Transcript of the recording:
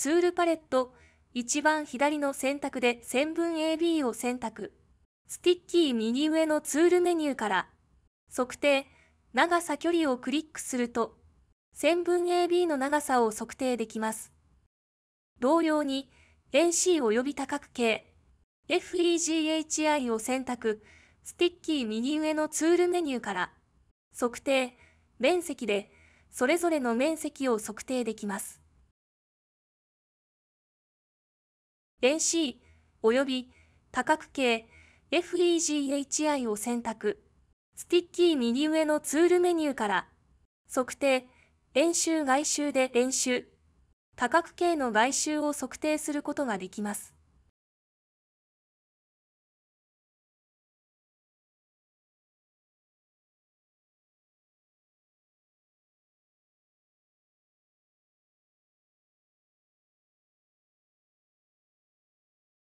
ツールパレット、一番左の選択で線分 AB を選択。スティッキー右上のツールメニューから、測定、長さ距離をクリックすると、線分 AB の長さを測定できます。同様に、NC 及び多角形、FEGHI を選択、スティッキー右上のツールメニューから、測定、面積で、それぞれの面積を測定できます。AC、および多角形 FEGHI を選択。スティッキー右上のツールメニューから、測定、演習外周で練習、多角形の外周を測定することができます。